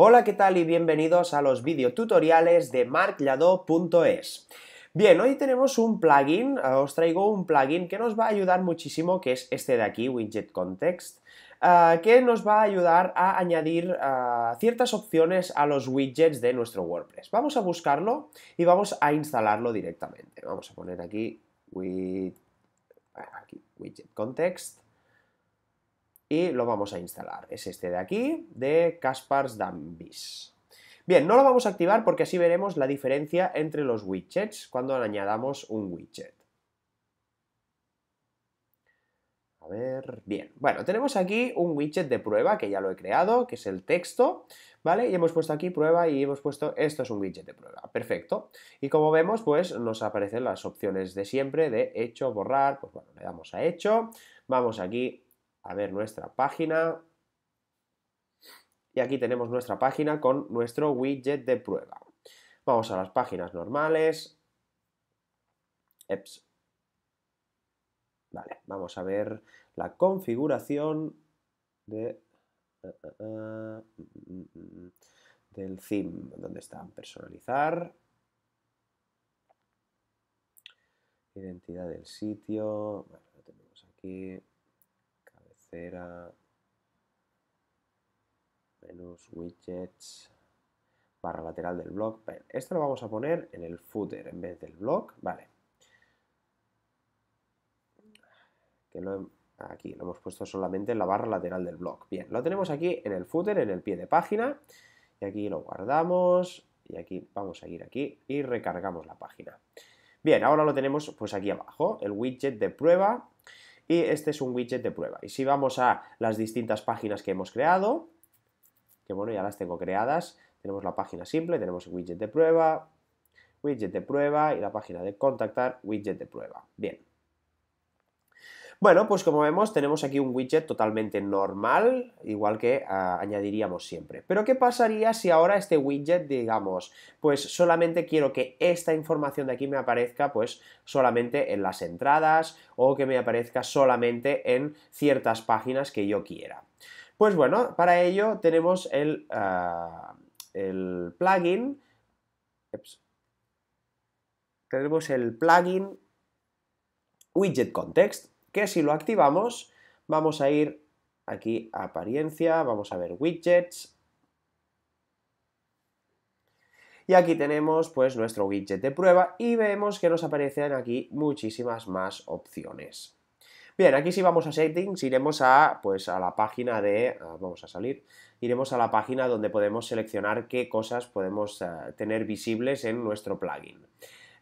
Hola, ¿qué tal? Y bienvenidos a los videotutoriales de marklado.es. Bien, hoy tenemos un plugin, eh, os traigo un plugin que nos va a ayudar muchísimo, que es este de aquí, Widget Context, eh, que nos va a ayudar a añadir eh, ciertas opciones a los widgets de nuestro WordPress. Vamos a buscarlo y vamos a instalarlo directamente. Vamos a poner aquí, aquí, widget Context y lo vamos a instalar. Es este de aquí, de Caspars Dambis. Bien, no lo vamos a activar porque así veremos la diferencia entre los widgets cuando añadamos un widget. A ver, bien. Bueno, tenemos aquí un widget de prueba que ya lo he creado, que es el texto, ¿vale? Y hemos puesto aquí prueba y hemos puesto esto es un widget de prueba. Perfecto. Y como vemos, pues nos aparecen las opciones de siempre de hecho, borrar, pues bueno, le damos a hecho, vamos aquí a ver nuestra página. Y aquí tenemos nuestra página con nuestro widget de prueba. Vamos a las páginas normales. Eps. Vale, vamos a ver la configuración eh, eh, eh, mm, mm, mm, del theme. donde está? Personalizar. Identidad del sitio. lo tenemos aquí. Menos menos widgets, barra lateral del blog. esto lo vamos a poner en el footer en vez del blog, vale. Que aquí lo hemos puesto solamente en la barra lateral del blog. Bien, lo tenemos aquí en el footer, en el pie de página, y aquí lo guardamos, y aquí vamos a ir aquí y recargamos la página. Bien, ahora lo tenemos pues aquí abajo, el widget de prueba, y este es un widget de prueba. Y si vamos a las distintas páginas que hemos creado, que bueno, ya las tengo creadas, tenemos la página simple, tenemos widget de prueba, widget de prueba y la página de contactar, widget de prueba. Bien. Bueno, pues como vemos tenemos aquí un widget totalmente normal, igual que ah, añadiríamos siempre. Pero ¿qué pasaría si ahora este widget, digamos, pues solamente quiero que esta información de aquí me aparezca pues solamente en las entradas o que me aparezca solamente en ciertas páginas que yo quiera? Pues bueno, para ello tenemos el, ah, plugin. Tenemos el plugin widget context si lo activamos, vamos a ir aquí a apariencia, vamos a ver widgets, y aquí tenemos pues nuestro widget de prueba y vemos que nos aparecen aquí muchísimas más opciones. Bien, aquí si vamos a settings iremos a pues a la página de, ah, vamos a salir, iremos a la página donde podemos seleccionar qué cosas podemos ah, tener visibles en nuestro plugin.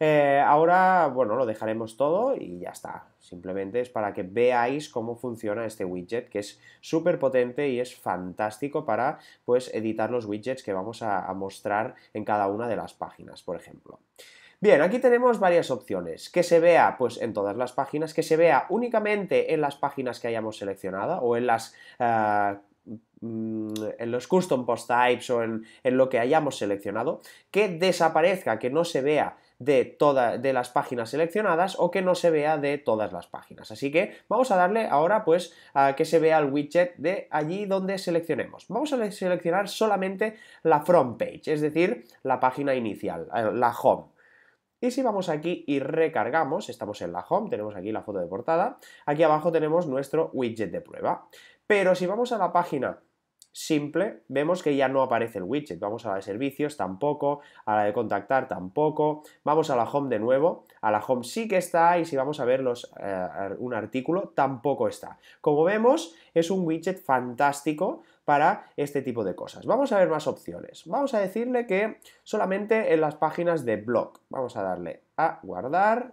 Eh, ahora, bueno, lo dejaremos todo y ya está. Simplemente es para que veáis cómo funciona este widget, que es súper potente y es fantástico para, pues, editar los widgets que vamos a, mostrar en cada una de las páginas, por ejemplo. Bien, aquí tenemos varias opciones. Que se vea pues en todas las páginas, que se vea únicamente en las páginas que hayamos seleccionado o en las... Ah, mm, en los custom post types o en, lo que hayamos seleccionado, que desaparezca, que no se vea de, toda, de las páginas seleccionadas o que no se vea de todas las páginas. Así que vamos a darle ahora pues a que se vea el widget de allí donde seleccionemos. Vamos a seleccionar solamente la front page, es decir, la página inicial, eh, la home. Y si vamos aquí y recargamos, estamos en la home, tenemos aquí la foto de portada, aquí abajo tenemos nuestro widget de prueba. Pero si vamos a la página simple, vemos que ya no aparece el widget. Vamos a la de servicios, tampoco, a la de contactar, tampoco. Vamos a la home de nuevo, a la home sí que está y si vamos a ver eh, un artículo, tampoco está. Como vemos, es un widget fantástico para este tipo de cosas. Vamos a ver más opciones. Vamos a decirle que solamente en las páginas de blog. Vamos a darle a guardar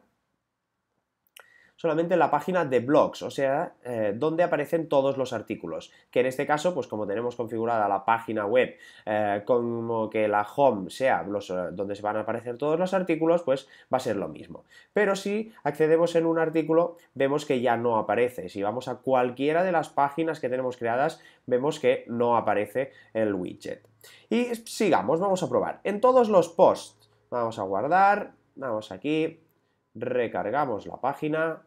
solamente en la página de blogs, o sea, eh, donde aparecen todos los artículos, que en este caso, pues como tenemos configurada la página web, eh, como que la home sea eh, donde se van a aparecer todos los artículos, pues va a ser lo mismo. Pero si accedemos en un artículo, vemos que ya no aparece. Si vamos a cualquiera de las páginas que tenemos creadas, vemos que no aparece el widget. Y sigamos, vamos a probar. En todos los posts, vamos a guardar, vamos aquí, recargamos la página,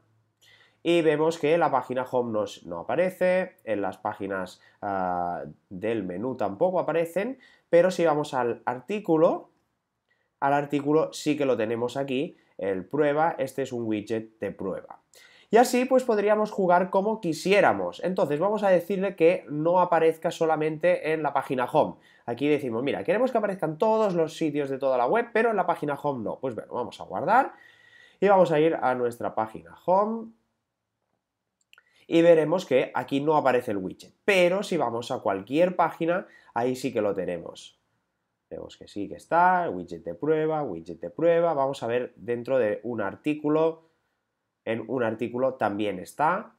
y vemos que la página home nos, no aparece, en las páginas ah, del menú tampoco aparecen, pero si vamos al artículo, al artículo sí que lo tenemos aquí, el prueba, este es un widget de prueba. Y así pues podríamos jugar como quisiéramos. Entonces vamos a decirle que no aparezca solamente en la página home. Aquí decimos, mira, queremos que aparezcan todos los sitios de toda la web, pero en la página home no. Pues bueno, vamos a guardar y vamos a ir a nuestra página home y veremos que aquí no aparece el widget. Pero si vamos a cualquier página, ahí sí que lo tenemos. Vemos que sí que está, widget de prueba, widget de prueba. Vamos a ver dentro de un artículo, en un artículo también está.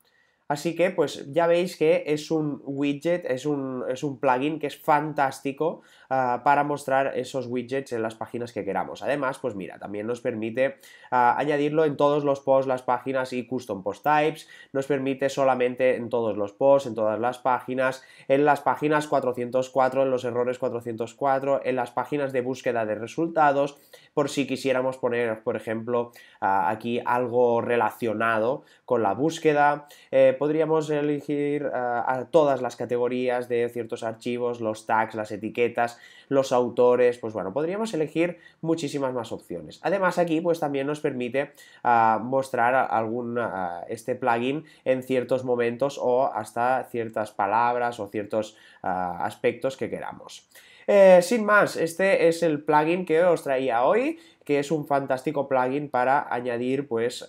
Así que pues ya veis que es un widget, es un, es un plugin que es fantástico Ah, para mostrar esos widgets en las páginas que queramos. Además, pues mira, también nos permite ah, añadirlo en todos los posts, las páginas y custom post types, nos permite solamente en todos los posts, en todas las páginas, en las páginas 404, en los errores 404, en las páginas de búsqueda de resultados, por si quisiéramos poner, por ejemplo, ah, aquí algo relacionado con la búsqueda. Eh, podríamos elegir a todas las categorías de ciertos archivos, los tags, las etiquetas, los autores, pues bueno, podríamos elegir muchísimas más opciones. Además aquí pues también nos permite ah, mostrar algún, ah, este plugin en ciertos momentos o hasta ciertas palabras o ciertos ah, aspectos que queramos. Eh, sin más, este es el plugin que os traía hoy, que es un fantástico plugin para añadir pues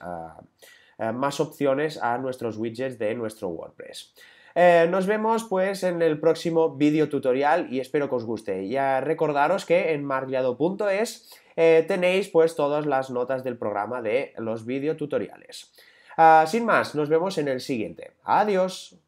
eh, más opciones a nuestros widgets de nuestro WordPress. Eh, nos vemos pues en el próximo video tutorial y espero que os guste. Ya recordaros que en margliado.es eh, tenéis pues todas las notas del programa de los videotutoriales. tutoriales. Ah, sin más, nos vemos en el siguiente. Adiós.